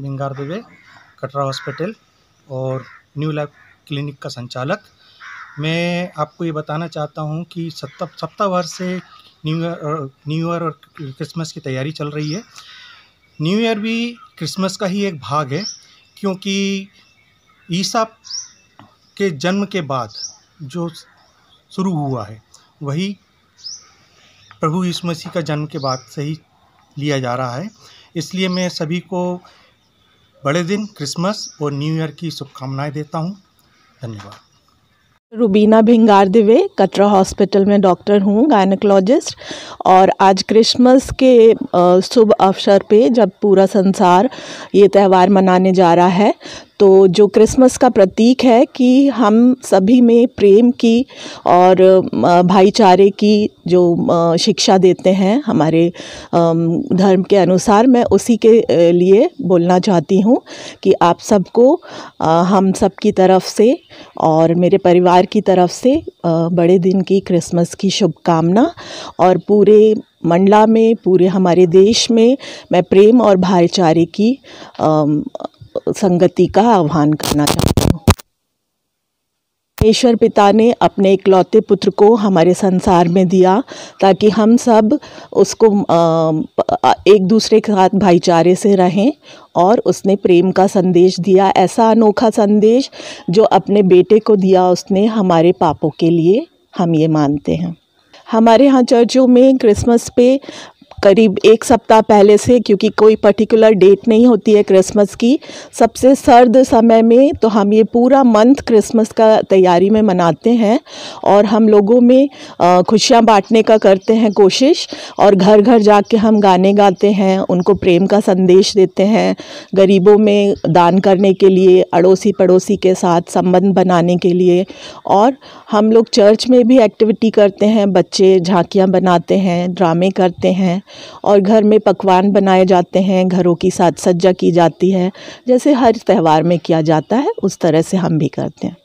Bhingar Dubey Katra hospital और new life clinic का संचालक मैं आपको ये बताना चाहता हूँ कि सप्ताह भर से न्यू ईयर न्यू ईयर और क्रिसमस की तैयारी चल रही है न्यू ईयर भी क्रिसमस का ही एक भाग है क्योंकि ईसा के जन्म के बाद जो शुरू हुआ है वही प्रभु यीशु मसीह का जन्म के बाद से ही लिया जा रहा है इसलिए मैं सभी को बड़े दिन क्रिसमस और न्यू ईयर की शुभकामनाएं देता हूँ धन्यवाद रुबीना भिंगार दिवे कटरा हॉस्पिटल में डॉक्टर हूँ गायनकोलॉजिस्ट और आज क्रिसमस के शुभ अवसर पे जब पूरा संसार ये त्यौहार मनाने जा रहा है तो जो क्रिसमस का प्रतीक है कि हम सभी में प्रेम की और भाईचारे की जो शिक्षा देते हैं हमारे धर्म के अनुसार मैं उसी के लिए बोलना चाहती हूँ कि आप सबको हम सब की तरफ से और मेरे परिवार की तरफ से बड़े दिन की क्रिसमस की शुभकामना और पूरे मंडला में पूरे हमारे देश में मैं प्रेम और भाईचारे की संगति का आह्वान करना चाहती हूँ ईश्वर पिता ने अपने इकलौते पुत्र को हमारे संसार में दिया ताकि हम सब उसको एक दूसरे के साथ भाईचारे से रहें और उसने प्रेम का संदेश दिया ऐसा अनोखा संदेश जो अपने बेटे को दिया उसने हमारे पापों के लिए हम ये मानते हैं हमारे यहाँ चर्चों में क्रिसमस पे करीब एक सप्ताह पहले से क्योंकि कोई पर्टिकुलर डेट नहीं होती है क्रिसमस की सबसे सर्द समय में तो हम ये पूरा मंथ क्रिसमस का तैयारी में मनाते हैं और हम लोगों में खुशियाँ बांटने का करते हैं कोशिश और घर घर जाके हम गाने गाते हैं उनको प्रेम का संदेश देते हैं गरीबों में दान करने के लिए अड़ोसी पड़ोसी के साथ संबंध बनाने के लिए और हम लोग चर्च में भी एक्टिविटी करते हैं बच्चे झांकियाँ बनाते हैं ड्रामे करते हैं और घर में पकवान बनाए जाते हैं घरों की साज सज्जा की जाती है जैसे हर त्यौहार में किया जाता है उस तरह से हम भी करते हैं